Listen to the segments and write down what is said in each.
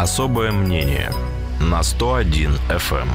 Особое мнение на 101 FM. Эм.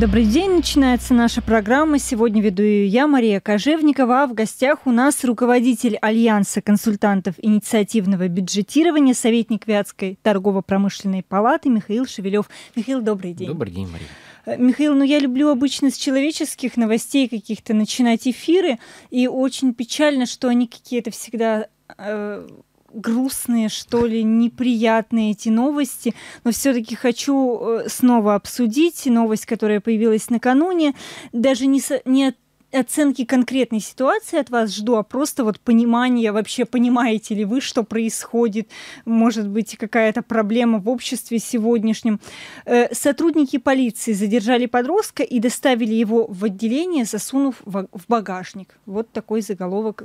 Добрый день, начинается наша программа. Сегодня веду ее я, Мария Кожевникова. А в гостях у нас руководитель Альянса консультантов инициативного бюджетирования, советник Вятской торгово-промышленной палаты Михаил Шевелев. Михаил, добрый день. Добрый день, Мария. Э, Михаил, ну я люблю обычно с человеческих новостей каких-то начинать эфиры, и очень печально, что они какие-то всегда э, грустные, что ли, неприятные эти новости, но все-таки хочу э, снова обсудить новость, которая появилась накануне, даже не, со, не от оценки конкретной ситуации от вас жду, а просто вот понимание, вообще понимаете ли вы, что происходит, может быть, какая-то проблема в обществе сегодняшнем. Э, сотрудники полиции задержали подростка и доставили его в отделение, засунув в багажник. Вот такой заголовок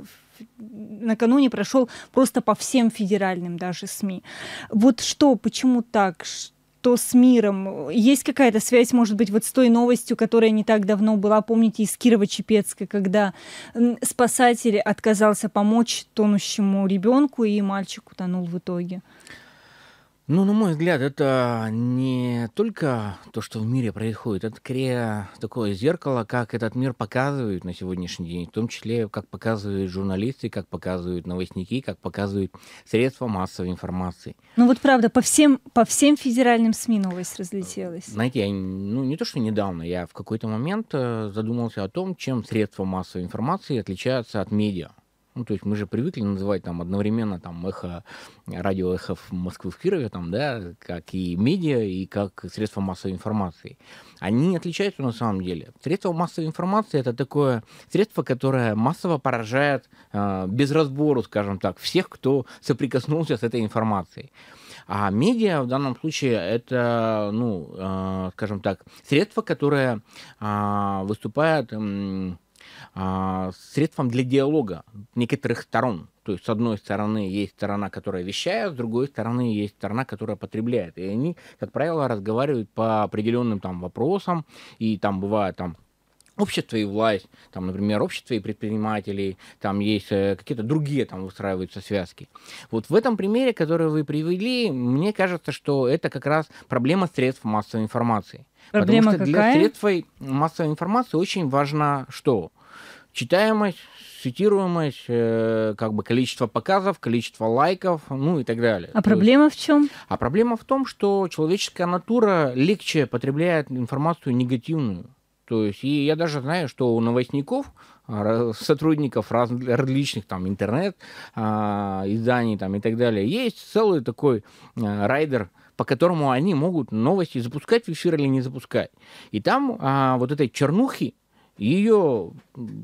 накануне прошел просто по всем федеральным даже СМИ. Вот что, почему так? что с миром? Есть какая-то связь, может быть, вот с той новостью, которая не так давно была, помните, из Кирова-Чепецка, когда спасатель отказался помочь тонущему ребенку, и мальчик утонул в итоге? Ну, на мой взгляд, это не только то, что в мире происходит, это скорее такое зеркало, как этот мир показывают на сегодняшний день, в том числе, как показывают журналисты, как показывают новостники, как показывают средства массовой информации. Ну вот правда, по всем, по всем федеральным СМИ новость разлетелась. Знаете, я, ну не то, что недавно, я в какой-то момент э, задумался о том, чем средства массовой информации отличаются от медиа. Ну, то есть мы же привыкли называть там одновременно там эхо, радио эхо в Москве в Кирове, там, да, как и медиа, и как средства массовой информации. Они отличаются на самом деле. Средство массовой информации — это такое средство, которое массово поражает э, без разбору, скажем так, всех, кто соприкоснулся с этой информацией. А медиа в данном случае это, ну, э, скажем так, средство, которое э, выступает... Э, а, средством для диалога некоторых сторон. То есть, с одной стороны, есть сторона, которая вещает, с другой стороны, есть сторона, которая потребляет. И они, как правило, разговаривают по определенным там вопросам, и там бывает там общество и власть, там, например, общество и предприниматели, там есть э, какие-то другие, там выстраиваются связки. Вот в этом примере, который вы привели, мне кажется, что это как раз проблема средств массовой информации. Проблема Потому что какая? для средств массовой информации очень важно что? читаемость, цитируемость, э, как бы количество показов, количество лайков, ну и так далее. А То проблема есть... в чем? А проблема в том, что человеческая натура легче потребляет информацию негативную. То есть, и я даже знаю, что у новостников, а, сотрудников раз, различных там интернет, а, изданий там и так далее, есть целый такой а, райдер, по которому они могут новости запускать в эфир или не запускать. И там а, вот этой чернухи ее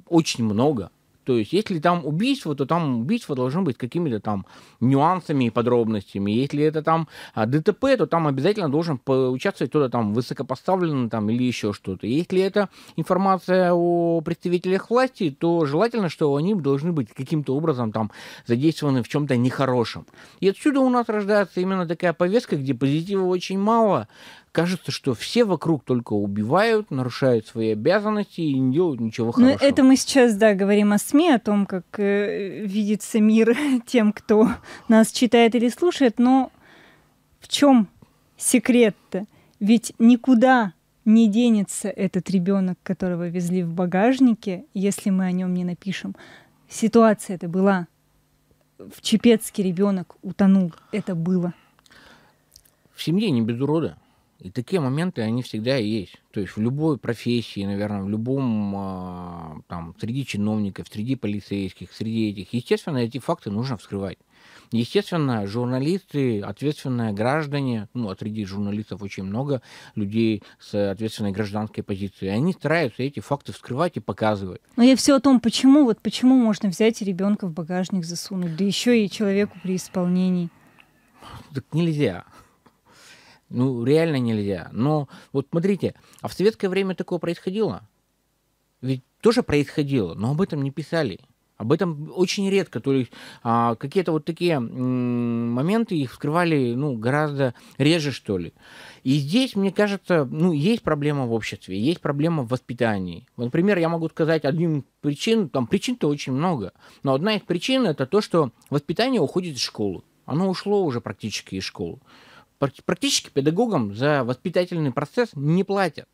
очень много. То есть, если там убийство, то там убийство должно быть какими-то там нюансами и подробностями. Если это там а, ДТП, то там обязательно должен участвовать кто-то там высокопоставленный там или еще что-то. Если это информация о представителях власти, то желательно, что они должны быть каким-то образом там задействованы в чем-то нехорошем. И отсюда у нас рождается именно такая повестка, где позитива очень мало, кажется, что все вокруг только убивают, нарушают свои обязанности и не делают ничего ну, хорошего. Но это мы сейчас, да, говорим о СМИ, о том, как э, видится мир тем, кто нас читает или слушает, но в чем секрет-то? Ведь никуда не денется этот ребенок, которого везли в багажнике, если мы о нем не напишем. Ситуация это была. В Чепецке ребенок утонул. Это было. В семье не без урода. И такие моменты, они всегда есть. То есть в любой профессии, наверное, в любом, а, там, среди чиновников, среди полицейских, среди этих. Естественно, эти факты нужно вскрывать. Естественно, журналисты, ответственные граждане, ну, а среди журналистов очень много людей с ответственной гражданской позиции, они стараются эти факты вскрывать и показывать. Но я все о том, почему, вот почему можно взять и ребенка в багажник засунуть, да еще и человеку при исполнении. Так нельзя. Ну, реально нельзя. Но вот смотрите, а в советское время такое происходило. Ведь тоже происходило, но об этом не писали. Об этом очень редко. То есть а, какие-то вот такие моменты их вскрывали ну, гораздо реже, что ли. И здесь, мне кажется, ну, есть проблема в обществе, есть проблема в воспитании. Вот, например, я могу сказать одним причин, там причин-то очень много, но одна из причин это то, что воспитание уходит из школы. Оно ушло уже практически из школы практически педагогам за воспитательный процесс не платят.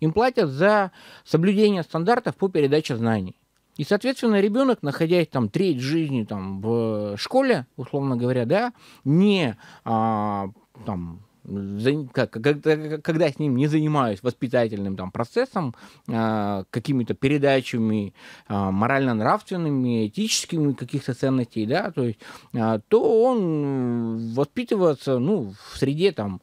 Им платят за соблюдение стандартов по передаче знаний. И, соответственно, ребенок, находясь там треть жизни там, в э, школе, условно говоря, да, не а, там, когда я с ним не занимаюсь воспитательным там, процессом, а, какими-то передачами а, морально-нравственными, этическими каких-то ценностей, да, то есть, а, то он воспитывается, ну, в среде там,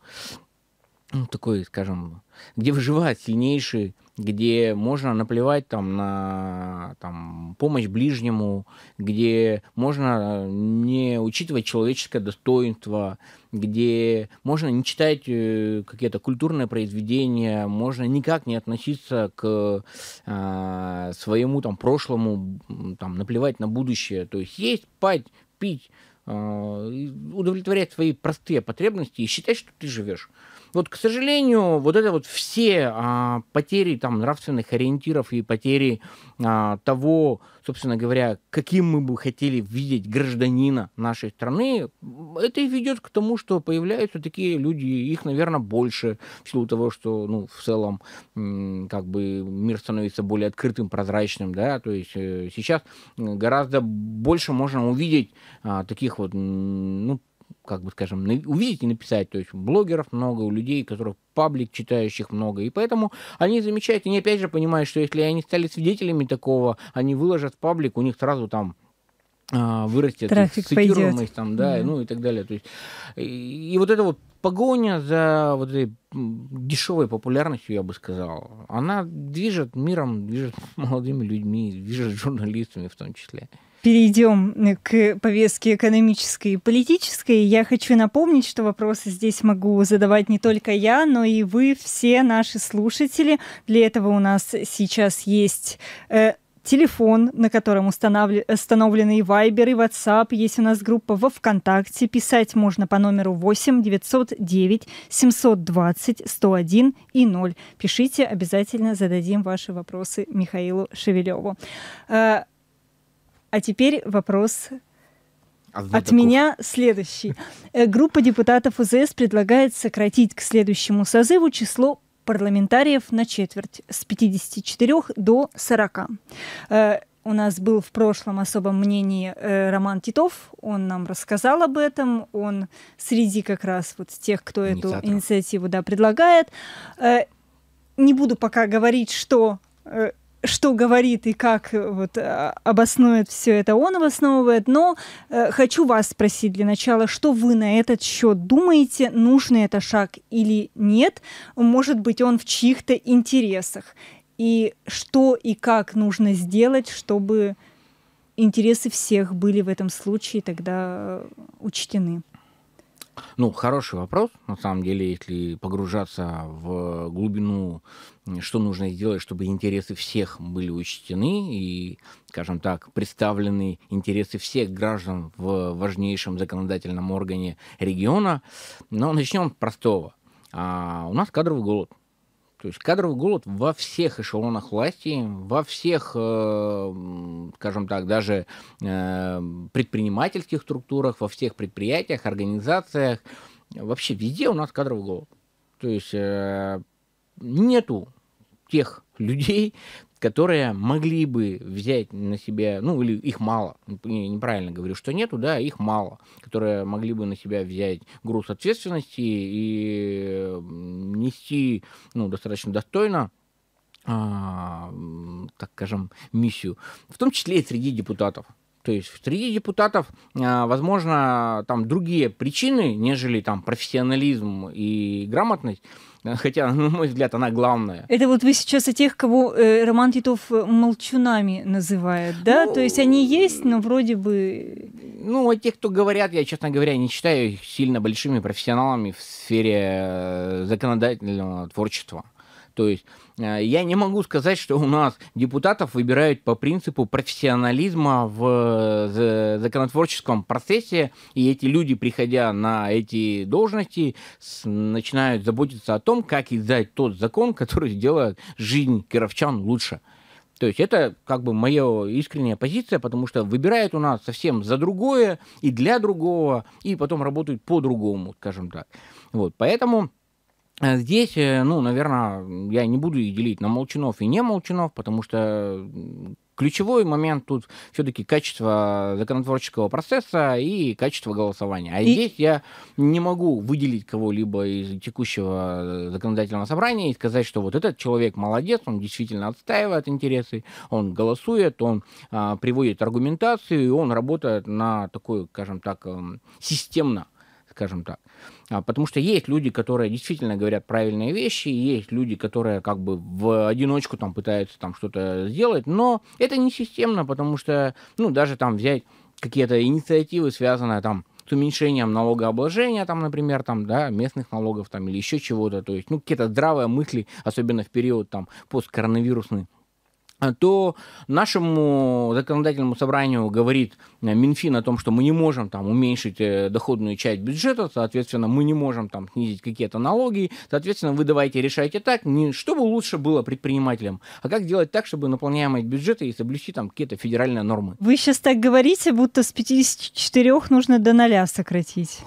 ну, такой, скажем, где выживает сильнейший где можно наплевать там, на там, помощь ближнему, где можно э, не учитывать человеческое достоинство, где можно не читать э, какие-то культурные произведения, можно никак не относиться к э, своему там, прошлому, там, наплевать на будущее. То есть есть, пать, пить, э, удовлетворять свои простые потребности и считать, что ты живешь. Вот, к сожалению, вот это вот все а, потери там нравственных ориентиров и потери а, того, собственно говоря, каким мы бы хотели видеть гражданина нашей страны, это и ведет к тому, что появляются такие люди, их, наверное, больше в силу того, что, ну, в целом, как бы мир становится более открытым, прозрачным, да, то есть э, сейчас гораздо больше можно увидеть а, таких вот, ну, как бы, скажем, увидеть и написать. То есть блогеров много, у людей, которых паблик читающих много. И поэтому они замечают, и они опять же понимают, что если они стали свидетелями такого, они выложат в паблик, у них сразу там а, вырастет Трафик цитируемость пойдет. там, да, mm-hmm. ну и так далее. То есть, и, и вот эта вот погоня за вот этой дешевой популярностью, я бы сказал, она движет миром, движет молодыми людьми, движет журналистами в том числе перейдем э, к повестке экономической и политической, я хочу напомнить, что вопросы здесь могу задавать не только я, но и вы, все наши слушатели. Для этого у нас сейчас есть э, телефон, на котором установлены и Viber, и WhatsApp. Есть у нас группа во ВКонтакте. Писать можно по номеру 8 909 720 101 и 0. Пишите, обязательно зададим ваши вопросы Михаилу Шевелеву. Э, а теперь вопрос а От таков? меня следующий. Э, группа депутатов УЗС предлагает сократить к следующему созыву число парламентариев на четверть с 54 до 40. Э, у нас был в прошлом особом мнении э, Роман Титов, он нам рассказал об этом, он среди как раз вот тех, кто эту инициативу да, предлагает. не буду пока говорить, что что говорит и как э, вот, э, обоснует все это, он обосновывает. Но э, хочу вас спросить для начала, что вы на этот счет думаете, нужен это шаг или нет? Может быть, он в чьих-то интересах? И что и как нужно сделать, чтобы интересы всех были в этом случае тогда э, учтены? Ну, хороший вопрос, на самом деле, если погружаться в глубину, что нужно сделать, чтобы интересы всех были учтены и, скажем так, представлены интересы всех граждан в важнейшем законодательном органе региона. Но начнем с простого. А у нас кадровый голод. То есть кадровый голод во всех эшелонах власти, во всех, э, скажем так, даже э, предпринимательских структурах, во всех предприятиях, организациях, вообще везде у нас кадровый голод. То есть э, нету тех людей, которые могли бы взять на себя, ну, или их мало, неправильно говорю, что нету, да, их мало, которые могли бы на себя взять груз ответственности и нести, ну, достаточно достойно, а, так скажем, миссию, в том числе и среди депутатов. То есть среди депутатов, а, возможно, там другие причины, нежели там профессионализм и грамотность, хотя, на мой взгляд, она главная. Это вот вы сейчас о тех, кого э, Роман Титов э, молчунами называет, да? Ну, То есть они есть, но вроде бы... Э, ну, о тех, кто говорят, я, честно говоря, не считаю их сильно большими профессионалами в сфере э, законодательного творчества. То есть э, я не могу сказать, что у нас депутатов выбирают по принципу профессионализма в э, законотворческом процессе, и эти люди, приходя на эти должности, начинают заботиться о том, как издать тот закон, который сделает жизнь кировчан лучше. То есть это как бы моя искренняя позиция, потому что выбирают у нас совсем за другое и для другого, и потом работают по-другому, скажем так. Вот, поэтому Э, здесь, э, ну, наверное, я не буду их делить на молчанов и не молчанов, потому что ключевой момент тут все-таки качество законотворческого процесса и качество голосования. А и... здесь я не могу выделить кого-либо из текущего э, законодательного собрания и сказать, что вот этот человек молодец, он действительно отстаивает интересы, он голосует, он а, приводит аргументацию, и он работает на такой, скажем так, эм, системно скажем так. А, потому что есть люди, которые действительно говорят правильные вещи, есть люди, которые как бы в одиночку там пытаются там что-то сделать, но это не системно, потому что, ну, даже там взять какие-то инициативы, связанные там с уменьшением налогообложения, там, например, там, да, местных налогов там, или еще чего-то. То есть, ну, какие-то здравые мысли, особенно в период там посткоронавирусный то нашему законодательному собранию говорит э, Минфин о том, что мы не можем там уменьшить э, доходную часть бюджета, соответственно, мы не можем там снизить какие-то налоги, соответственно, вы давайте решайте так, не чтобы лучше было предпринимателям, а как делать так, чтобы наполняемость бюджета и соблюсти там какие-то федеральные нормы. Вы сейчас так говорите, будто с 54 нужно до нуля сократить.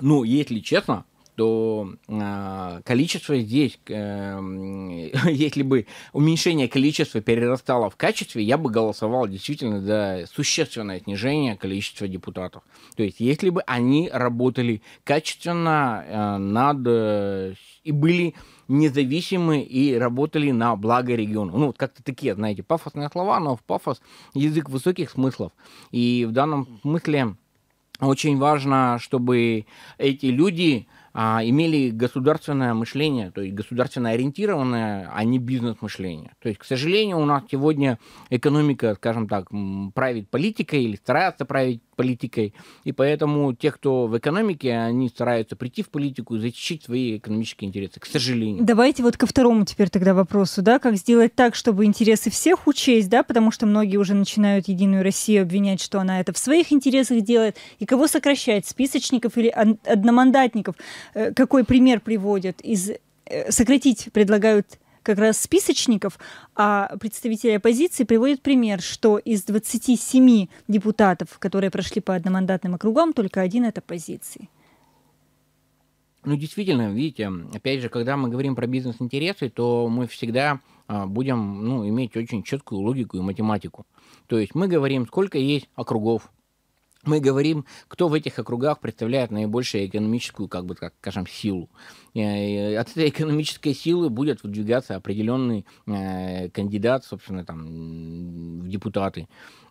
Ну, если честно, что э, а, количество здесь, э, если бы уменьшение количества перерастало в качестве, я бы голосовал действительно за существенное снижение количества депутатов. То есть, если бы они работали качественно э, над э, и были независимы и работали на благо региона. Ну, вот как-то такие, знаете, пафосные слова, но в пафос язык высоких смыслов. И в данном смысле очень важно, чтобы эти люди а, имели государственное мышление, то есть государственно ориентированное, а не бизнес-мышление. То есть, к сожалению, у нас сегодня экономика, скажем так, правит политикой или старается править политикой, и поэтому те, кто в экономике, они стараются прийти в политику и защитить свои экономические интересы, к сожалению. Давайте вот ко второму теперь тогда вопросу, да, как сделать так, чтобы интересы всех учесть, да, потому что многие уже начинают Единую Россию обвинять, что она это в своих интересах делает, и кого сокращать, списочников или одномандатников. Э, какой пример приводят из э, сократить предлагают как раз списочников, а представители оппозиции приводят пример, что из 27 депутатов, которые прошли по одномандатным округам, только один от оппозиции. Ну, действительно, видите, опять же, когда мы говорим про бизнес-интересы, то мы всегда а, будем ну, иметь очень четкую логику и математику. То есть мы говорим, сколько есть округов, мы говорим, кто в этих округах представляет наибольшую экономическую, как бы, так скажем, силу. Э, от этой экономической силы будет выдвигаться определенный э, кандидат, собственно, там, в депутаты.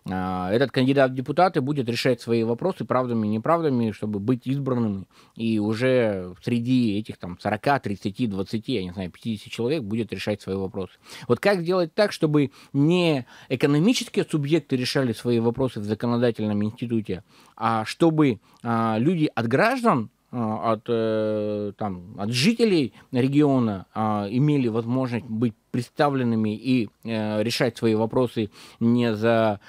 А, этот кандидат в депутаты будет решать свои вопросы правдами и неправдами, чтобы быть избранным. И уже среди этих там 40, 30, 20, я не знаю, 50 человек будет решать свои вопросы. Вот как сделать так, чтобы не экономические субъекты решали свои вопросы в законодательном институте, а чтобы а, люди от граждан а, от, э, там, от жителей региона а, имели возможность быть представленными и э, решать свои вопросы не за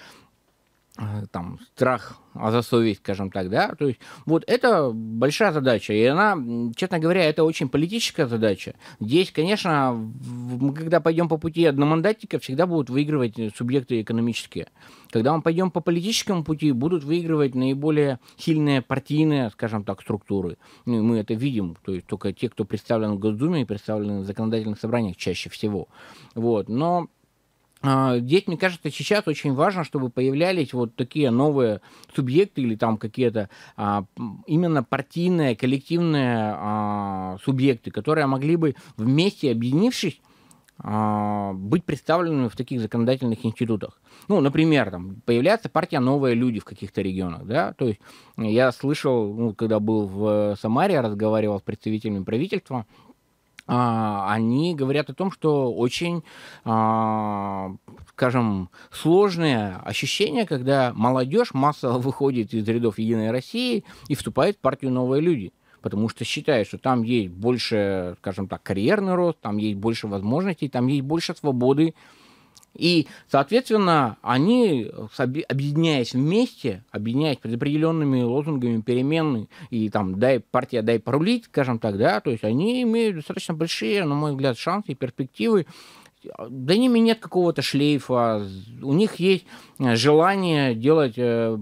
Э, там, страх за скажем так, да, то есть вот это большая задача, и она, честно говоря, это очень политическая задача. Здесь, конечно, мы когда пойдем по пути одномандатника, всегда будут выигрывать субъекты экономические. Когда мы пойдем по политическому пути, будут выигрывать наиболее сильные партийные, скажем так, структуры. Ну, и мы это видим, то есть только те, кто представлен в Госдуме и представлен в законодательных собраниях чаще всего. Вот, но а, здесь, мне кажется, сейчас очень важно, чтобы появлялись вот такие новые субъекты или там какие-то а, именно партийные, коллективные а, субъекты, которые могли бы вместе, объединившись, а, быть представленными в таких законодательных институтах. Ну, например, там появляется партия «Новые люди» в каких-то регионах, да, то есть э, я слышал, ну, когда был в э, Самаре, разговаривал с представителями правительства, а, они говорят о том, что очень, а, скажем, сложное ощущение, когда молодежь массово выходит из рядов Единой России и вступает в партию «Новые люди» потому что считаю, что там есть больше, скажем так, карьерный рост, там есть больше возможностей, там есть больше свободы и, соответственно, они, э, объединяясь вместе, объединяясь под определенными лозунгами перемены и там «дай партия, дай порулить», скажем так, да, то есть они имеют достаточно большие, на мой взгляд, шансы и перспективы за ними нет какого-то шлейфа, у них есть э, желание делать э,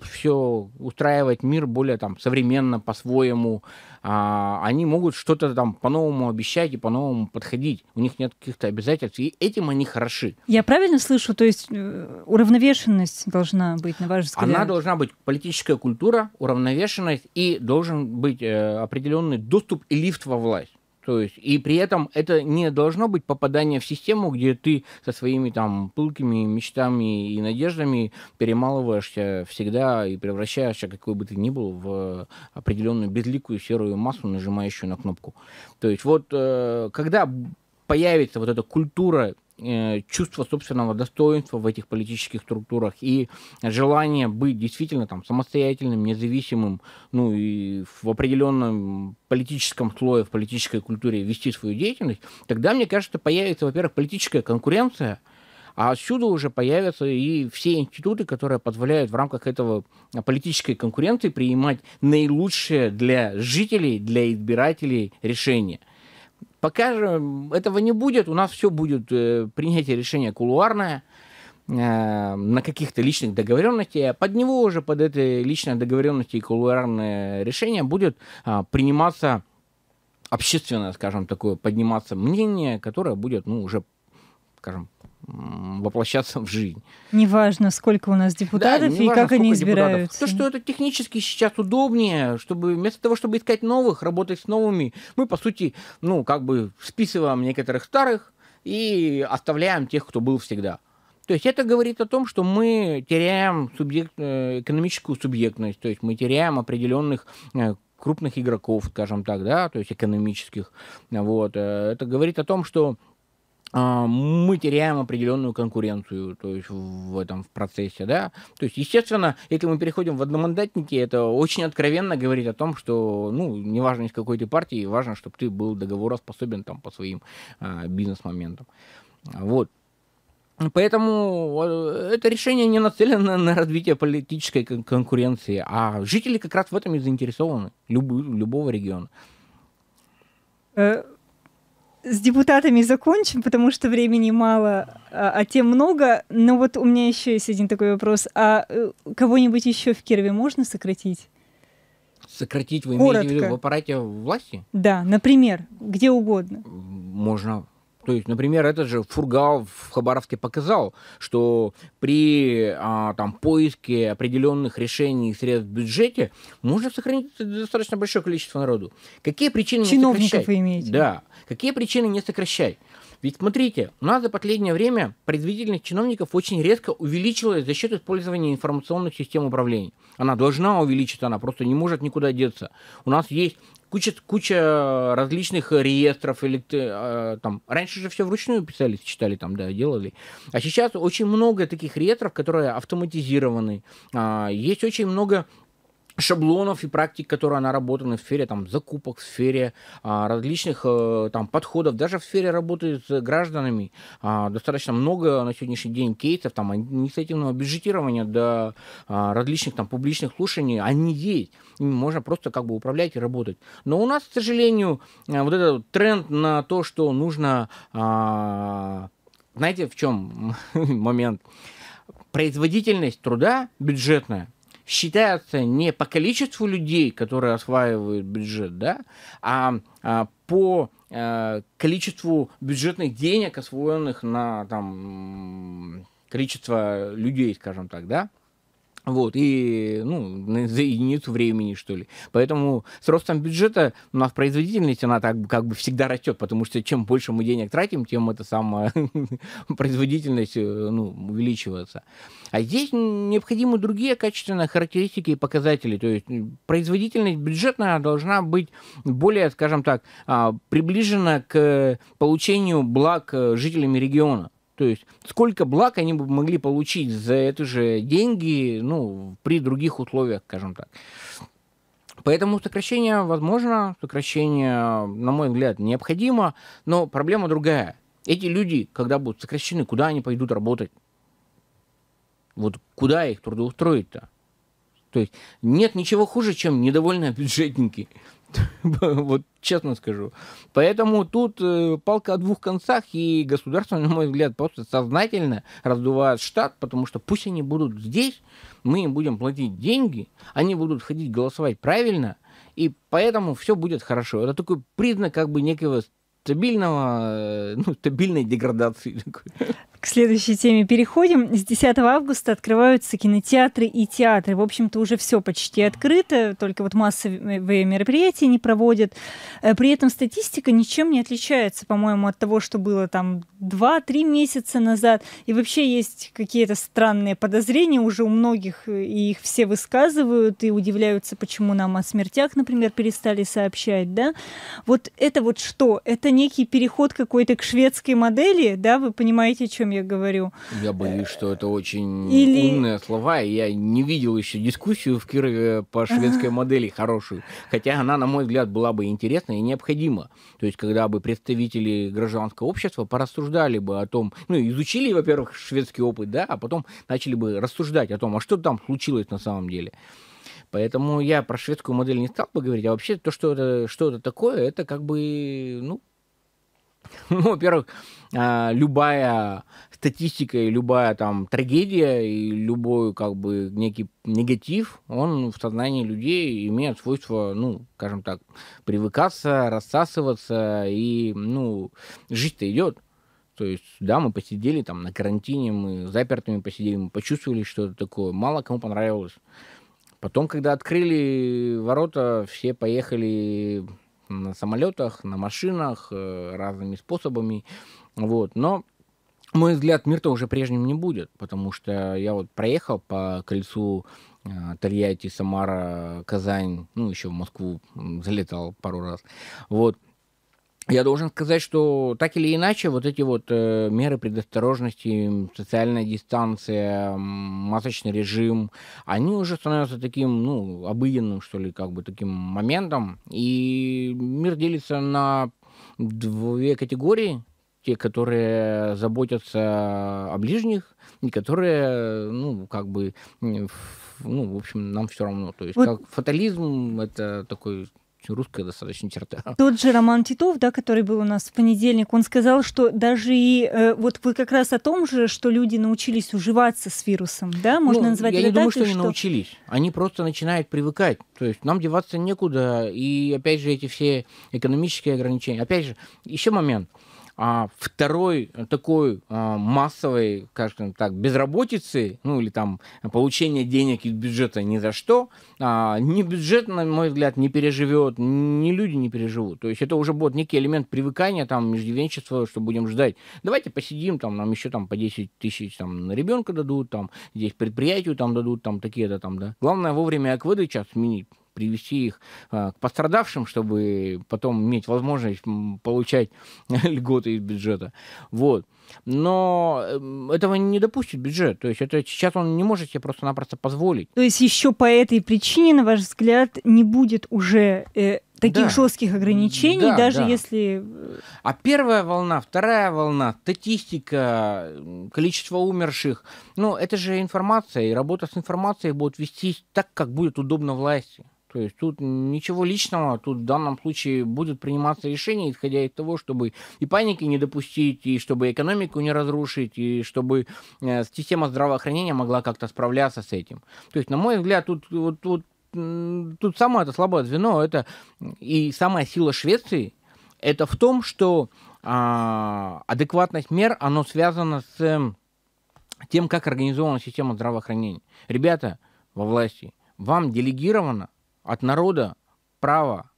все, устраивать мир более там современно, по-своему, а, они могут что-то там по-новому обещать и по-новому подходить. У них нет каких-то обязательств, и этим они хороши. Я правильно слышу? То есть э, уравновешенность должна быть, на ваш взгляд? Она должна быть политическая культура, уравновешенность, и должен быть э, определенный доступ и лифт во власть. То есть, и при этом это не должно быть попадание в систему, где ты со своими там пылкими мечтами и надеждами перемалываешься всегда и превращаешься, какой бы ты ни был, в определенную безликую серую массу, нажимающую на кнопку. То есть, вот э, когда появится вот эта культура Э, чувство собственного достоинства в этих политических структурах и желание быть действительно там самостоятельным, независимым, ну и в определенном политическом слое, в политической культуре вести свою деятельность, тогда, мне кажется, появится, во-первых, политическая конкуренция, а отсюда уже появятся и все институты, которые позволяют в рамках этого э, политической конкуренции принимать наилучшие для жителей, для избирателей решения – Пока же этого не будет, у нас все будет э, принятие решения кулуарное э, на каких-то личных договоренностях, под него уже, под этой личной договоренности и кулуарное решение будет а, приниматься общественное, скажем, такое подниматься мнение, которое будет, ну, уже скажем, воплощаться в жизнь. Неважно, сколько у нас депутатов да, и как они избираются. Депутатов. То, что это технически сейчас удобнее, чтобы вместо того, чтобы искать новых, работать с новыми, мы, по сути, ну, как бы списываем некоторых старых и оставляем тех, кто был всегда. То есть это говорит о том, что мы теряем субъект, э, экономическую субъектность, то есть мы теряем определенных э, крупных игроков, скажем так, да, то есть экономических. Вот. Э, это говорит о том, что а, мы теряем определенную конкуренцию то есть в этом в процессе, да. То есть, естественно, если мы переходим в одномандатники, это очень откровенно говорит о том, что, ну, неважно из какой ты партии, важно, чтобы ты был договороспособен там по своим а, бизнес-моментам. Вот. Поэтому э, это решение не нацелено на развитие политической кон- конкуренции, а жители как раз в этом и заинтересованы, люб- любого региона. Э, с депутатами закончим, потому что времени мало, а, а тем много. Но вот у меня еще есть один такой вопрос. А э, кого-нибудь еще в Кирове можно сократить? Сократить вы Коротко. имеете в виду в аппарате власти? Да, например, где угодно. Можно то есть, например, этот же Фургал в Хабаровске показал, что при а, там, поиске определенных решений и средств в бюджете можно сохранить достаточно большое количество народу. Какие причины Чиновников не сокращать? вы имеете. Да. Какие причины не сокращать? Ведь смотрите, у нас за последнее время производительность чиновников очень резко увеличилась за счет использования информационных систем управления. Она должна увеличиться, она просто не может никуда деться. У нас есть куча, куча различных реестров. Или, э, там. Раньше же все вручную писали, читали, там, да, делали. А сейчас очень много таких реестров, которые автоматизированы. Э, есть очень много шаблонов и практик, которые наработаны в сфере там, закупок, в сфере а, различных а, там, подходов, даже в сфере работы с гражданами. А, достаточно много на сегодняшний день кейсов там, инициативного бюджетирования до а, различных там, публичных слушаний, они есть. Им можно просто как бы управлять и работать. Но у нас, к сожалению, э, вот этот тренд на то, что нужно... А, знаете, в чем момент? Производительность труда бюджетная – считается не по количеству людей, которые осваивают бюджет, да, а, а по а, количеству бюджетных денег, освоенных на там, количество людей, скажем так, да. Вот, и, ну, за единицу времени, что ли. Поэтому с ростом бюджета у нас производительность, она так как бы всегда растет, потому что чем больше мы денег тратим, тем эта самая производительность э, ну, увеличивается. А здесь необходимы другие качественные характеристики и показатели. То есть производительность бюджетная должна быть более, скажем так, а, приближена к получению благ э, жителями региона. То есть сколько благ они бы могли получить за это же деньги, ну, при других условиях, скажем так. Поэтому сокращение возможно, сокращение, на мой взгляд, необходимо, но проблема другая. Эти люди, когда будут сокращены, куда они пойдут работать? Вот куда их трудоустроить-то? То есть нет ничего хуже, чем недовольные бюджетники. вот честно скажу. Поэтому тут э, палка о двух концах, и государство, на мой взгляд, просто сознательно раздувает штат, потому что пусть они будут здесь, мы им будем платить деньги, они будут ходить голосовать правильно, и поэтому все будет хорошо. Это такой признак как бы некого стабильного, э, ну, стабильной деградации. К следующей теме переходим. С 10 августа открываются кинотеатры и театры. В общем-то, уже все почти открыто, только вот массовые мероприятия не проводят. Э, при этом статистика ничем не отличается, по-моему, от того, что было там 2-3 месяца назад. И вообще есть какие-то странные подозрения уже у многих, э, и их все высказывают и удивляются, почему нам о смертях, например, перестали сообщать, да? Вот это вот что? Это некий переход какой-то к шведской модели, да? Вы понимаете, о чем чем я говорю. Я боюсь, что это очень Или... умные слова. и Я не видел еще дискуссию в Кирове по шведской модели хорошую. Хотя она, на мой взгляд, была бы интересна и необходима. То есть, когда бы представители гражданского общества порассуждали бы о том, ну, изучили, во-первых, шведский опыт, да, а потом начали бы рассуждать о том, а что там случилось на самом деле. Поэтому я про шведскую модель не стал бы говорить, а вообще то, что это, что это такое, это как бы, ну, Ну, во-первых, а, любая статистика и любая там трагедия и любой как бы некий негатив, он в сознании людей имеет свойство, ну, скажем так, привыкаться, рассасываться и, ну, жить-то идет. То есть, да, мы посидели там на карантине, мы запертыми посидели, мы почувствовали что-то такое. Мало кому понравилось. Потом, когда открыли ворота, все поехали на самолетах, на машинах, э, разными способами. Вот. Но мой взгляд, мир-то уже прежним не будет, потому что я вот проехал по кольцу э, Тольятти, Самара, Казань, ну, еще в Москву залетал пару раз. Вот я должен сказать, что так или иначе вот эти вот э, меры предосторожности, социальная дистанция, масочный режим, они уже становятся таким, ну, обыденным, что ли, как бы таким моментом. И мир делится на две категории. Те, которые заботятся о ближних, и которые, ну, как бы, ну, в общем, нам все равно. То есть, вот. как фатализм, это такой русская достаточно черта. Тот же Роман Титов, да, который был у нас в понедельник, он сказал, что даже и э, вот вы как раз о том же, что люди научились уживаться с вирусом, да, ну, можно ну, назвать я это не думаю, что они научились. Они просто начинают привыкать. То есть нам деваться некуда. И опять же эти все экономические ограничения. Опять же, еще момент – а второй такой а, массовой, скажем так, безработицы, ну или там получения денег из бюджета ни за что, а, ни бюджет, на мой взгляд, не переживет, ни люди не переживут. То есть это уже будет некий элемент привыкания, там, междевенчества, что будем ждать. Давайте посидим, там, нам еще там по 10 тысяч там на ребенка дадут, там, здесь предприятию там дадут, там, такие-то там, да. Главное вовремя аквы сейчас сменить привести их а, к пострадавшим, чтобы потом иметь возможность получать льготы из бюджета. Вот. Но эм, этого не допустит бюджет. То есть это сейчас он не может себе просто-напросто позволить. То есть еще по этой причине, на ваш взгляд, не будет уже э, таких да. жестких ограничений, да, даже да. если... Э, а первая волна, вторая волна, статистика, количество умерших, ну это же информация, и работа с информацией будет вестись так, как будет удобно власти. То есть тут ничего личного, тут в данном случае будет приниматься решение исходя из того, чтобы и паники не допустить, и чтобы экономику не разрушить, и чтобы э, система здравоохранения могла как-то справляться с этим. То есть, на мой взгляд, тут, вот, вот, тут самое это слабое звено, это и самая сила Швеции, это в том, что а, адекватность мер, она связана с тем, как организована система здравоохранения. Ребята во власти, вам делегировано от народа право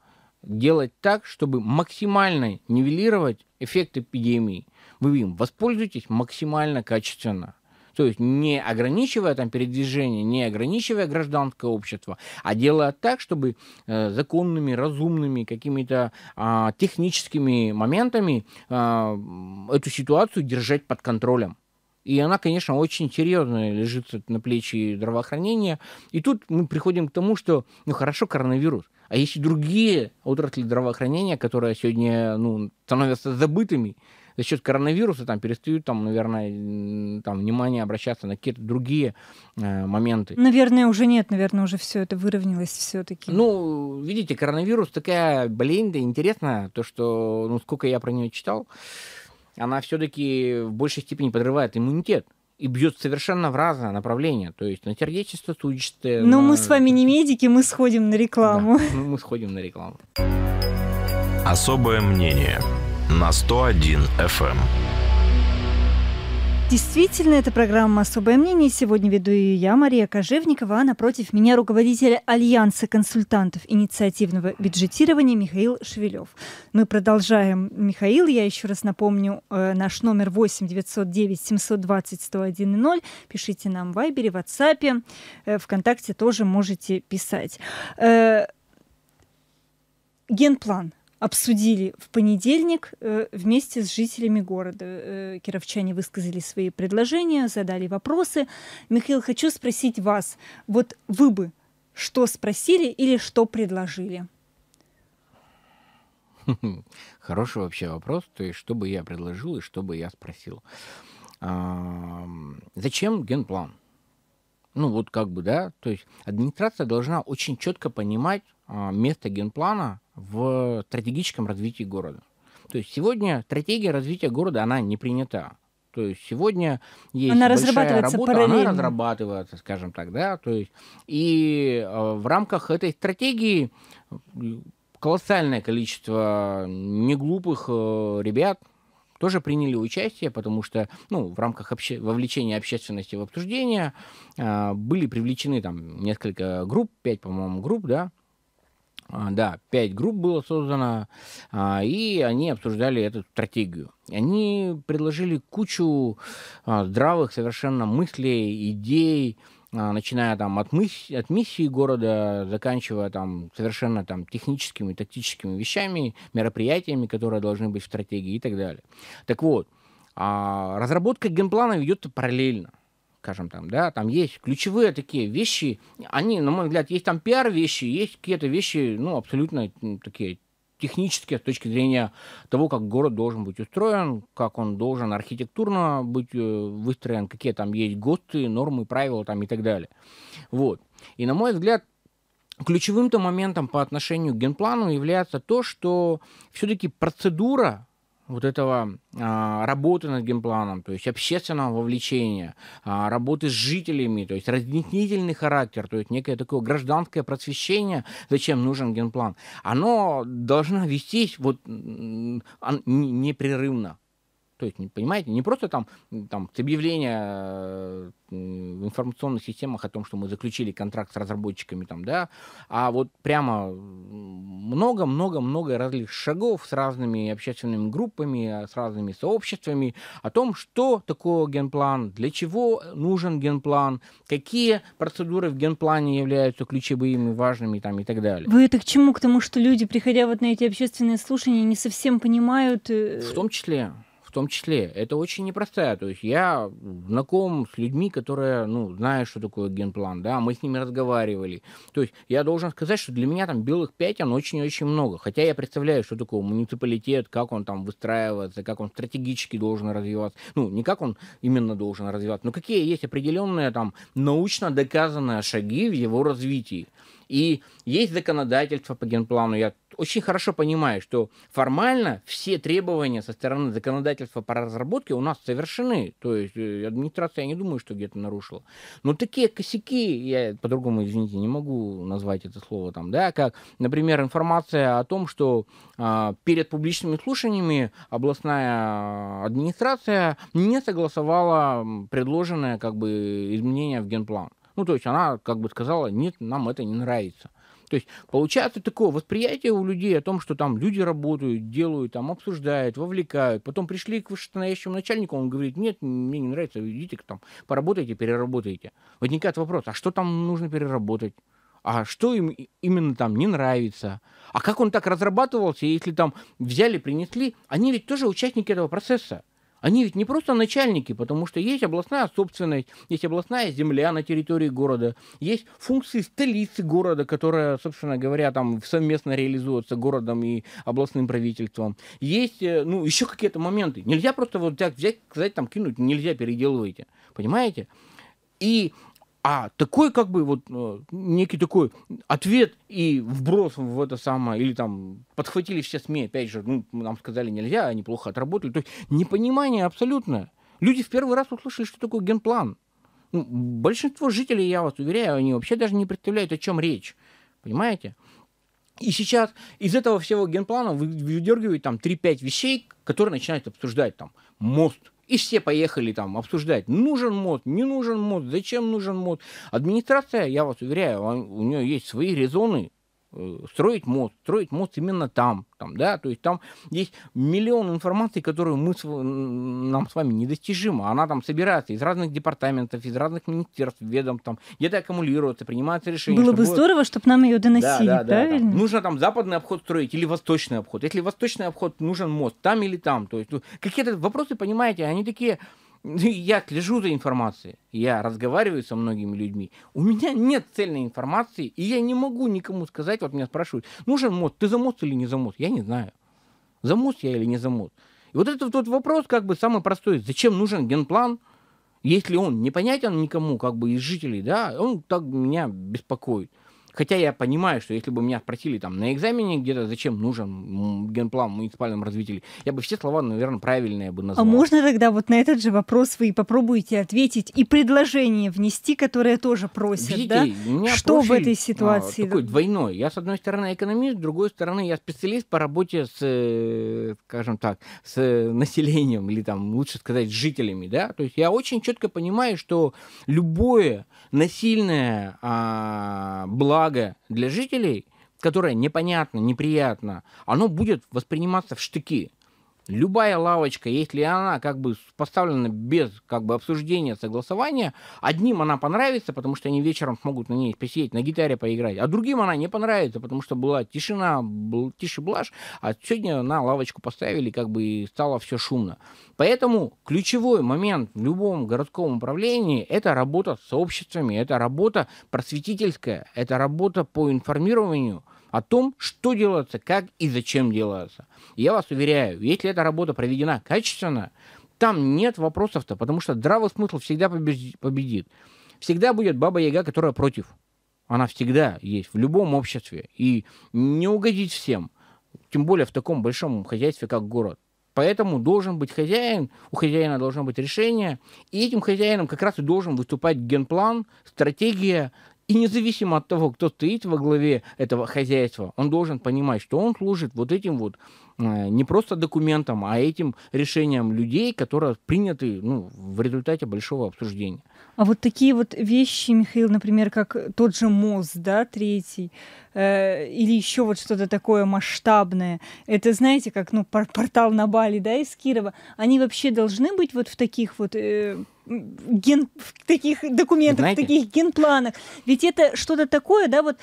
делать так, чтобы максимально нивелировать эффект эпидемии. Вы им воспользуйтесь максимально качественно. То есть не ограничивая там передвижение, не ограничивая гражданское общество, а делая так, чтобы э, законными, разумными, какими-то э, техническими моментами э, эту ситуацию держать под контролем. И она, конечно, очень серьезно лежит на плечи здравоохранения. И тут мы приходим к тому, что, ну хорошо, коронавирус. А есть и другие отрасли здравоохранения, которые сегодня ну, становятся забытыми за счет коронавируса, там перестают, там, наверное, там, внимание обращаться на какие-то другие э, моменты. Наверное, уже нет, наверное, уже все это выровнялось все-таки. Ну, видите, коронавирус такая болезнь, да интересная, то, что, ну, сколько я про нее читал, э, она все-таки в большей степени подрывает иммунитет и бьет совершенно в разное направление. То есть на сердечество, сучистое. Но ну, на... мы с вами не медики, мы сходим на рекламу. Да, мы сходим на рекламу. Особое мнение на 101 FM. Действительно, это программа «Особое мнение». Сегодня веду ее я, Мария Кожевникова, а напротив меня руководитель Альянса консультантов инициативного бюджетирования Михаил Шевелев. Мы продолжаем. Михаил, я еще раз напомню, э, наш номер 8 909 720 101 0. Пишите нам в Вайбере, в WhatsApp, э, ВКонтакте тоже можете писать. Э, генплан – обсудили в понедельник э, вместе с жителями города. Э, кировчане высказали свои предложения, задали вопросы. Михаил, хочу спросить вас, вот вы бы что спросили или что предложили? Хороший вообще вопрос. То есть, что бы я предложил и что бы я спросил. А, зачем генплан? Ну, вот как бы, да, то есть администрация должна очень четко понимать а, место генплана в стратегическом развитии города. То есть сегодня стратегия развития города, она не принята. То есть сегодня есть она большая работа, параллельно. она разрабатывается, скажем так, да. То есть и э, в рамках этой стратегии колоссальное количество неглупых э, ребят, тоже приняли участие, потому что ну, в рамках обще... вовлечения общественности в обсуждение э, были привлечены там несколько групп, пять, по-моему, групп, да, а, да, пять групп было создано, а, и они обсуждали эту стратегию. Они предложили кучу а, здравых совершенно мыслей, идей, начиная там от, мыс- от миссии города, заканчивая там совершенно там техническими, тактическими вещами, мероприятиями, которые должны быть в стратегии и так далее. Так вот, разработка генплана ведется параллельно скажем там, да, там есть ключевые такие вещи, они, на мой взгляд, есть там пиар вещи, есть какие-то вещи, ну, абсолютно такие технические с точки зрения того, как город должен быть устроен, как он должен архитектурно быть э, выстроен, какие там есть ГОСТы, нормы, правила там и так далее. Вот. И, на мой взгляд, ключевым-то моментом по отношению к генплану является то, что все-таки процедура вот этого а, работы над генпланом, то есть общественного вовлечения, а, работы с жителями, то есть разъяснительный характер, то есть некое такое гражданское просвещение, зачем нужен генплан? оно должно вестись вот непрерывно. То есть, понимаете, не просто там, там объявление э, в информационных системах о том, что мы заключили контракт с разработчиками, там, да, а вот прямо много-много-много различных шагов с разными общественными группами, а, с разными сообществами о том, что такое генплан, для чего нужен генплан, какие процедуры в генплане являются ключевыми, важными там, и так далее. Вы это к чему? К тому, что люди, приходя вот на эти общественные слушания, не совсем понимают... Э, в том числе в том числе. Это очень непростая. То есть я знаком с людьми, которые, ну, знают, что такое генплан, да, мы с ними разговаривали. То есть я должен сказать, что для меня там белых пятен очень-очень много. Хотя я представляю, что такое муниципалитет, как он там выстраивается, как он стратегически должен развиваться. Ну, не как он именно должен развиваться, но какие есть определенные там научно доказанные шаги в его развитии. И есть законодательство по генплану. Я очень хорошо понимаю, что формально все требования со стороны законодательства по разработке у нас совершены. То есть э, администрация, я не думаю, что где-то нарушила. Но такие косяки, я по-другому, извините, не могу назвать это слово там, да, как, например, информация о том, что э, перед публичными слушаниями областная администрация не согласовала предложенное как бы изменение в генплан. Ну, то есть она как бы сказала, нет, нам это не нравится. То есть получается такое восприятие у людей о том, что там люди работают, делают, там обсуждают, вовлекают. Потом пришли к вышестоящему начальнику, он говорит, нет, мне не нравится, идите к там, поработайте, переработайте. Возникает вопрос, а что там нужно переработать? а что им именно там не нравится, а как он так разрабатывался, если там взяли, принесли, они ведь тоже участники этого процесса. Они ведь не просто начальники, потому что есть областная собственность, есть областная земля на территории города, есть функции столицы города, которая, собственно говоря, там совместно реализуется городом и областным правительством. Есть, э, ну, еще какие-то моменты. Нельзя просто вот так взять, сказать, там, кинуть, нельзя, переделывайте. Понимаете? И а такой как бы вот э, некий такой ответ и вброс в это самое, или там подхватили все СМИ, опять же, ну, нам сказали нельзя, они плохо отработали. То есть непонимание абсолютно. Люди в первый раз услышали, что такое генплан. Ну, большинство жителей, я вас уверяю, они вообще даже не представляют, о чем речь. Понимаете? И сейчас из этого всего генплана вы выдергиваете там 3-5 вещей, которые начинают обсуждать там мост – и все поехали там обсуждать, нужен мод, не нужен мод, зачем нужен мод. Администрация, я вас уверяю, у нее есть свои резоны, Э, строить мост, строить мост именно там, там, да, то есть там есть миллион информации, которую мы с, нам с вами недостижима, она там собирается из разных департаментов, из разных министерств, ведомств, там, где-то аккумулируется, принимается решение. Было бы будет... здорово, чтобы нам ее доносили, да, да, правильно? там. Нужно там западный обход строить или восточный обход. Если восточный обход, нужен мост там или там, то есть ну, какие-то вопросы, понимаете, они такие ну, я слежу за информацией, я разговариваю со многими людьми, у меня нет цельной информации, и я не могу никому сказать, вот меня спрашивают, нужен мост, ты за мост или не за мост? Я не знаю, за мост я или не за мост. И вот этот вот вопрос, как бы самый простой, зачем нужен генплан, если он непонятен никому, как бы из жителей, да, он так меня беспокоит. Хотя я понимаю, что если бы меня спросили там на экзамене где-то, зачем нужен генплан в муниципальном развитии, я бы все слова, наверное, правильные бы а назвал. А можно тогда вот на этот же вопрос вы и попробуйте ответить и предложение внести, которое тоже просят, Видите, да? Что профиль, в этой а, ситуации? А, такой двойной. Я, с одной стороны, экономист, с другой стороны, я специалист по работе с, э, скажем так, с э, населением, или там, лучше сказать, с жителями, да? То есть я очень четко понимаю, что любое насильное а, благо благо для жителей, которое непонятно, неприятно, оно будет восприниматься в штыки любая лавочка, если она как бы поставлена без как бы обсуждения, согласования, одним она понравится, потому что они вечером смогут на ней посидеть, на гитаре поиграть, а другим она не понравится, потому что была тишина, был тише блаш, а сегодня на лавочку поставили, как бы и стало все шумно. Поэтому ключевой момент в любом городском управлении – это работа с сообществами, это работа просветительская, это работа по информированию, о том, что делается, как и зачем делается. Я вас уверяю, если эта работа проведена качественно, там нет вопросов-то, потому что здравый смысл всегда победит. Всегда будет баба-яга, которая против. Она всегда есть в любом обществе. И не угодить всем, тем более в таком большом хозяйстве, как город. Поэтому должен быть хозяин, у хозяина должно быть решение, и этим хозяином как раз и должен выступать генплан, стратегия и независимо от того, кто стоит во главе этого хозяйства, он должен понимать, что он служит вот этим вот э, не просто документом, а этим решением людей, которые приняты ну, в результате большого обсуждения. А вот такие вот вещи, Михаил, например, как тот же МОЗ, да, третий, э, или еще вот что-то такое масштабное, это, знаете, как, ну, пор портал на Бали, да, из Кирова, они вообще должны быть вот в таких вот... Э ген, в таких документах, Знаете? в таких генпланах. Ведь это что-то такое, да, вот,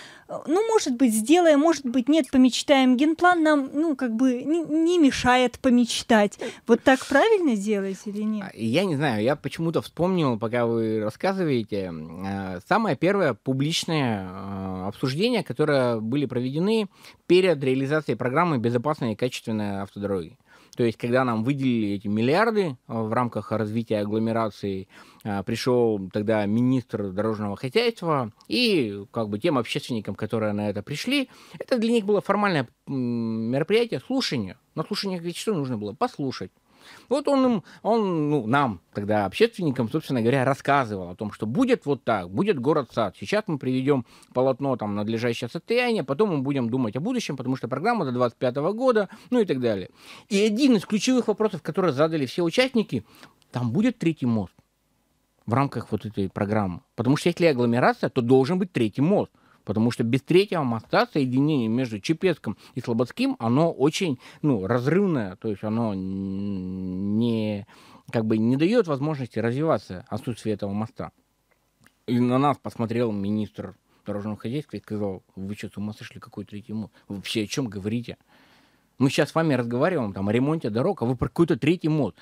ну, может быть, сделаем, может быть, нет, помечтаем. Генплан нам, ну, как бы не, не мешает помечтать. Вот так правильно делать или нет? А, я не знаю, я почему-то вспомнил, пока вы рассказываете, а, самое первое публичное а, обсуждение, которое были проведены перед реализацией программы «Безопасные и качественные автодороги». То есть, когда нам выделили эти миллиарды э, в рамках развития агломерации, э, пришел тогда министр дорожного хозяйства, и как бы тем общественникам, которые на это пришли, это для них было формальное мероприятие, слушание. На слушаниях ведь что нужно было? Послушать вот он им, он, ну, нам, тогда общественникам, собственно говоря, рассказывал о том, что будет вот так, будет город-сад. Сейчас мы приведем полотно там надлежащее состояние, потом мы будем думать о будущем, потому что программа до 25 года, ну и так далее. И один из ключевых вопросов, которые задали все участники, там будет третий мост в рамках вот этой программы. Потому что если агломерация, то должен быть третий мост – Потому что без третьего моста соединение между Чепецком и Слободским, оно очень ну, разрывное, то есть оно не, как бы не дает возможности развиваться отсутствие этого моста. И на нас посмотрел министр дорожного хозяйства и сказал, вы что, с ума сошли, какой третий мост? Вы вообще о чем говорите? Мы сейчас с вами разговариваем там, о ремонте дорог, а вы про какой-то третий мост.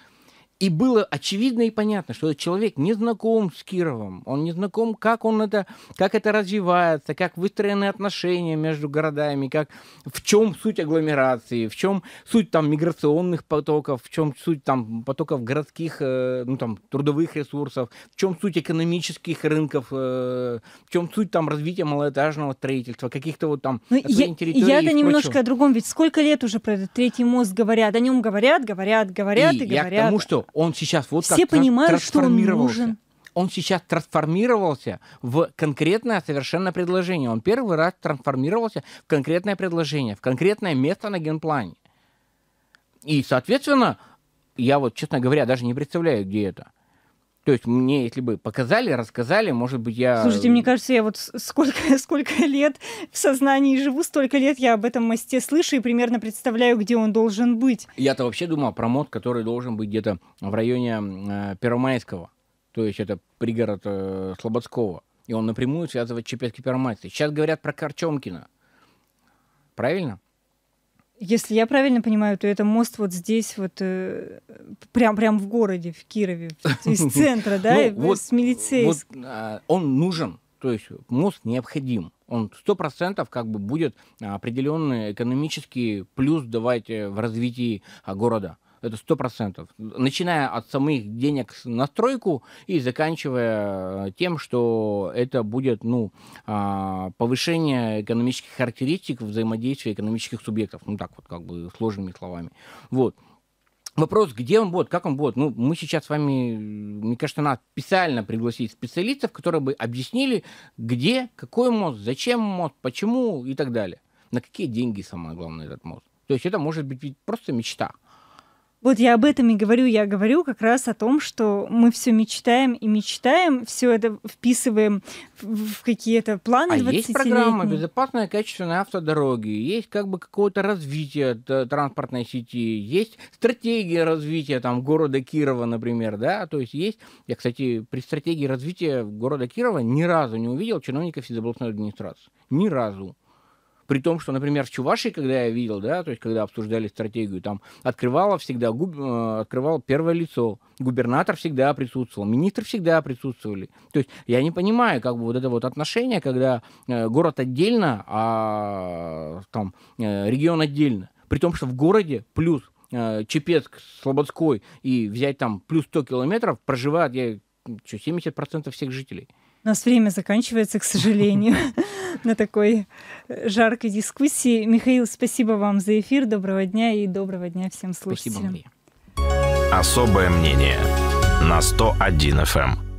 И было очевидно и понятно, что этот человек не знаком с Кировом, он не знаком, как он это, как это развивается, как выстроены отношения между городами, как, в чем суть агломерации, в чем суть там миграционных потоков, в чем суть там потоков городских, э, ну там трудовых ресурсов, в чем суть экономических рынков, э, в чем суть там развития малоэтажного строительства, каких-то вот там ну, я, территорий. Я-то немножко о другом, ведь сколько лет уже про этот третий мост говорят, о нем говорят, говорят, говорят и, и говорят. Я к тому, что он сейчас вот Все как понимают, что он нужен он сейчас трансформировался в конкретное совершенно предложение. Он первый раз трансформировался в конкретное предложение, в конкретное место на генплане. И, соответственно, я вот, честно говоря, даже не представляю, где это. То есть мне, если бы показали, рассказали, может быть, я... Слушайте, мне кажется, я вот сколько, сколько лет в сознании живу, столько лет я об этом мосте слышу и примерно представляю, где он должен быть. Я-то вообще думал про мост, который должен быть где-то в районе э, Первомайского. То есть это пригород э, Слободского. И он напрямую связывает Чепецк и Первомайский. Сейчас говорят про Корчемкина. Правильно? Если я правильно понимаю, то это мост вот здесь, вот э, прям, прям в городе, в Кирове, из ну, центра, да, с милицейским. А, он нужен, то есть мост необходим он сто процентов как бы будет определенный экономический плюс давать э, в развитии а, города. Это сто процентов. Начиная от самых денег на стройку и заканчивая э, тем, что это будет ну, а, повышение экономических характеристик взаимодействия экономических субъектов. Ну так вот, как бы сложными словами. Вот. Вопрос, где он будет, как он будет. Ну, мы сейчас с вами, э, мне кажется, надо специально пригласить специалистов, которые бы объяснили, где, какой мост, зачем мост, почему и так далее. На какие деньги, самое главное, этот мост. То есть это может быть просто мечта. Вот я об этом и говорю. Я говорю как раз о том, что мы все мечтаем и мечтаем, все это вписываем в, какие-то планы. А есть программа безопасной качественной автодороги, есть как бы какое-то развитие э, транспортной сети, есть стратегия развития там города Кирова, например, да, то есть есть. Я, кстати, при стратегии развития города Кирова ни разу не увидел чиновников из областной администрации, ни разу. При том, что, например, в Чувашии, когда я видел, да, то есть когда обсуждали стратегию, там открывало всегда, губ, э, открывало первое лицо, губернатор всегда присутствовал, министры всегда присутствовали. То есть я не понимаю, как бы вот это вот отношение, когда э, город отдельно, а там э, регион отдельно. При том, что в городе плюс Чепецк, Слободской и взять там плюс 100 километров, проживают я, что, 70% всех жителей. У нас время заканчивается, к сожалению, на такой жаркой дискуссии. Михаил, спасибо вам за эфир. Доброго дня и доброго дня всем слушателям. Спасибо, Мария. Особое мнение на 101 FM.